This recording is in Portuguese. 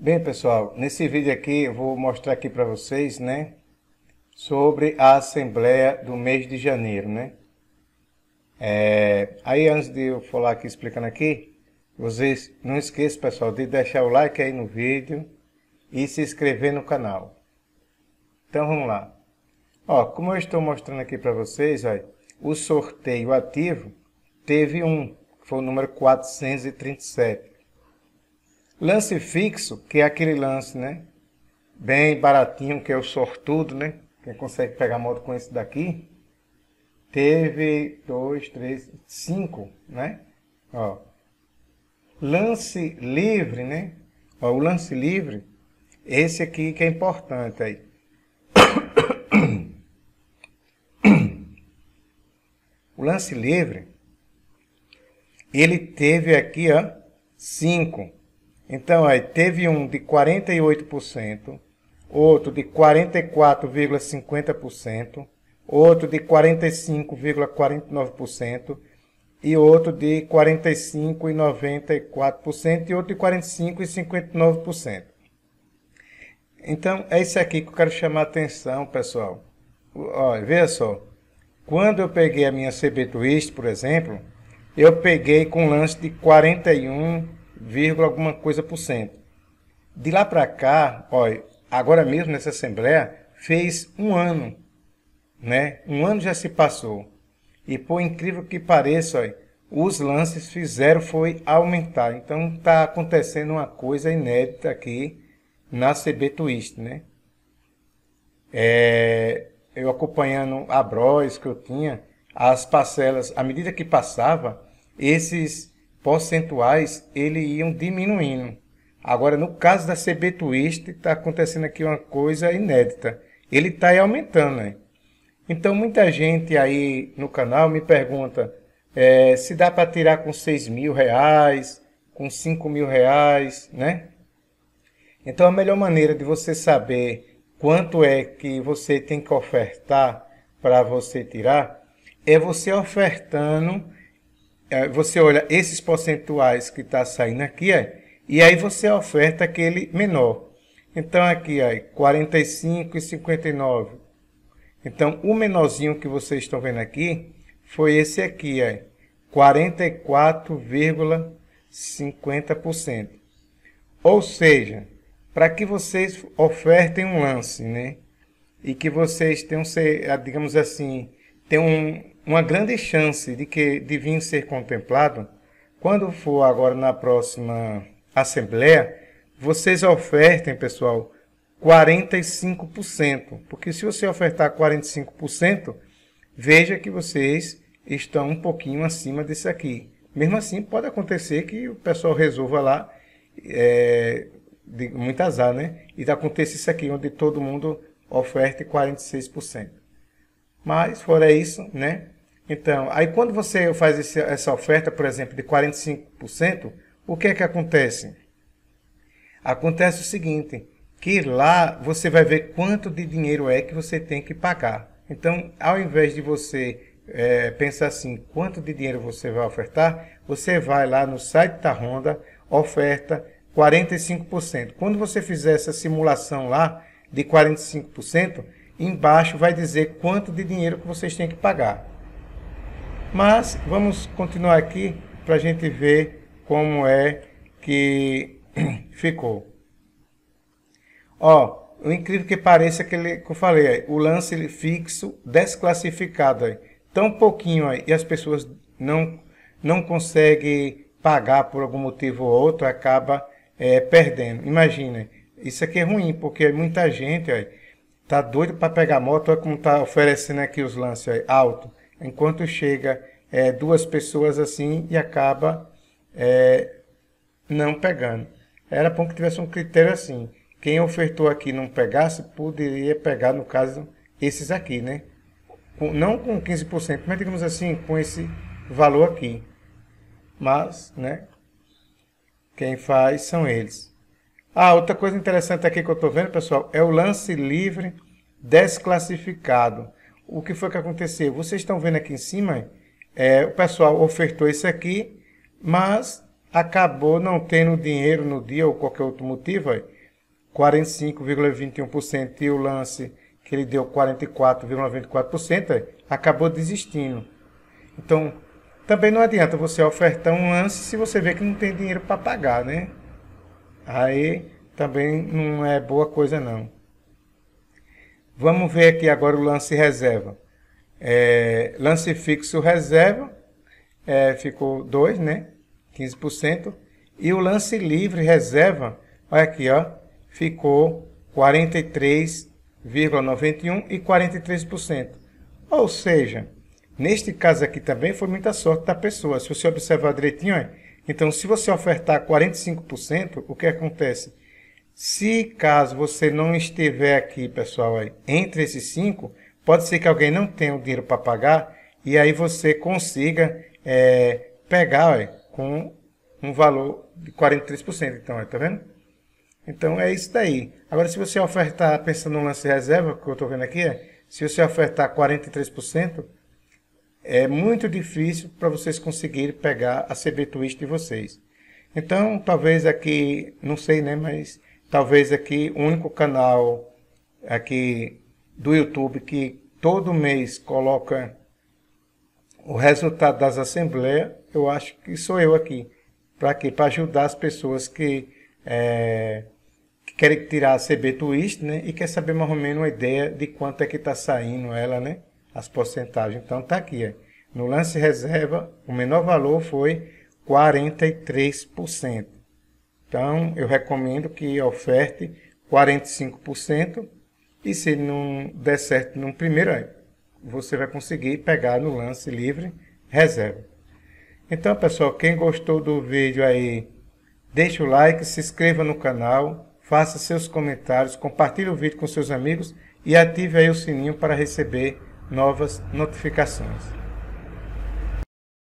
Bem, pessoal, nesse vídeo aqui eu vou mostrar aqui para vocês, né, sobre a Assembleia do mês de janeiro, né. É, aí antes de eu falar aqui, explicando aqui, vocês não esqueçam, pessoal, de deixar o like aí no vídeo e se inscrever no canal. Então vamos lá. Ó, como eu estou mostrando aqui para vocês, ó, o sorteio ativo teve um, que foi o número 437. Lance fixo, que é aquele lance, né? Bem baratinho, que é o sortudo, né? Quem consegue pegar moto com esse daqui. Teve dois, três, cinco, né? Ó. Lance livre, né? Ó, o lance livre, esse aqui que é importante aí. O lance livre, ele teve aqui, ó, cinco. Então, aí, teve um de 48%, outro de 44,50%, outro de 45,49% e outro de 45,94% e outro de 45,59%. Então, é isso aqui que eu quero chamar a atenção, pessoal. Olha, veja só. Quando eu peguei a minha CB Twist, por exemplo, eu peguei com lance de 41 vírgula alguma coisa por cento. De lá para cá, olha, agora mesmo nessa Assembleia, fez um ano. Né? Um ano já se passou. E por incrível que pareça, olha, os lances fizeram foi aumentar. Então está acontecendo uma coisa inédita aqui na CB Twist, né? É, eu acompanhando a Bros que eu tinha, as parcelas, à medida que passava, esses percentuais ele iam diminuindo. Agora, no caso da CB Twist, está acontecendo aqui uma coisa inédita. Ele está aumentando. Né? Então, muita gente aí no canal me pergunta é, se dá para tirar com 6 mil reais, com 5 mil reais, né? Então, a melhor maneira de você saber quanto é que você tem que ofertar para você tirar é você ofertando é, você olha esses percentuais que está saindo aqui, é, e aí você oferta aquele menor. Então aqui, ó, 45 é e 59. Então o menorzinho que vocês estão vendo aqui foi esse aqui, ó, 44,50%. Ou seja, para que vocês ofertem um lance, né? E que vocês tenham, digamos assim, tenham uma grande chance de que de vinho ser contemplado quando for agora na próxima assembleia, vocês ofertem, pessoal, 45%, porque se você ofertar 45%, veja que vocês estão um pouquinho acima desse aqui. Mesmo assim, pode acontecer que o pessoal resolva lá, é, de muito azar, né? E aconteça isso aqui, onde todo mundo oferta 46%. Mas, fora isso, né? Então, aí quando você faz esse, essa oferta, por exemplo, de 45%, o que é que acontece? Acontece o seguinte, que lá você vai ver quanto de dinheiro é que você tem que pagar. Então, ao invés de você é, pensar assim, quanto de dinheiro você vai ofertar, você vai lá no site da Honda, oferta 45%. Quando você fizer essa simulação lá de 45%, embaixo vai dizer quanto de dinheiro que vocês têm que pagar. Mas vamos continuar aqui para a gente ver como é que ficou. Ó, o incrível que pareça que, que eu falei, aí, o lance fixo desclassificado, aí, tão pouquinho aí, e as pessoas não, não conseguem pagar por algum motivo ou outro, acaba é, perdendo. Imagina, isso aqui é ruim, porque muita gente aí, tá doido para pegar moto, olha como tá oferecendo aqui os lances aí, alto enquanto chega é, duas pessoas assim e acaba é, não pegando. Era bom que tivesse um critério assim. Quem ofertou aqui não pegasse, poderia pegar, no caso, esses aqui, né? Com, não com 15%, mas digamos assim, com esse valor aqui. Mas, né? Quem faz são eles. Ah, outra coisa interessante aqui que eu estou vendo, pessoal, é o lance livre desclassificado o que foi que aconteceu? Vocês estão vendo aqui em cima, é, o pessoal ofertou isso aqui, mas acabou não tendo dinheiro no dia ou qualquer outro motivo, 45,21% é. e o lance que ele deu 44,94%, é, acabou desistindo. Então, também não adianta você ofertar um lance se você vê que não tem dinheiro para pagar, né? Aí também não é boa coisa não. Vamos ver aqui agora o lance reserva. É, lance fixo reserva é, ficou 2, né? 15%. E o lance livre reserva, olha aqui, ó, ficou 43,91% e 43%. Ou seja, neste caso aqui também foi muita sorte da pessoa. Se você observar direitinho, então se você ofertar 45%, o que acontece? Se caso você não estiver aqui, pessoal, entre esses cinco, pode ser que alguém não tenha o dinheiro para pagar e aí você consiga é, pegar com um valor de 43%. Então, está tá vendo? Então é isso daí. Agora, se você ofertar, pensando no lance reserva, que eu estou vendo aqui, é, se você ofertar 43%, é muito difícil para vocês conseguirem pegar a CB Twist de vocês. Então, talvez aqui, não sei, né, mas talvez aqui o único canal aqui do YouTube que todo mês coloca o resultado das assembleias, eu acho que sou eu aqui. Para quê? Para ajudar as pessoas que, é, que, querem tirar a CB Twist, né? E quer saber mais ou menos uma ideia de quanto é que está saindo ela, né? As porcentagens. Então tá aqui, é. No lance reserva, o menor valor foi 43%. Então, eu recomendo que oferte 45% e se não der certo no primeiro você vai conseguir pegar no lance livre reserva. Então, pessoal, quem gostou do vídeo aí, deixa o like, se inscreva no canal, faça seus comentários, compartilhe o vídeo com seus amigos e ative aí o sininho para receber novas notificações.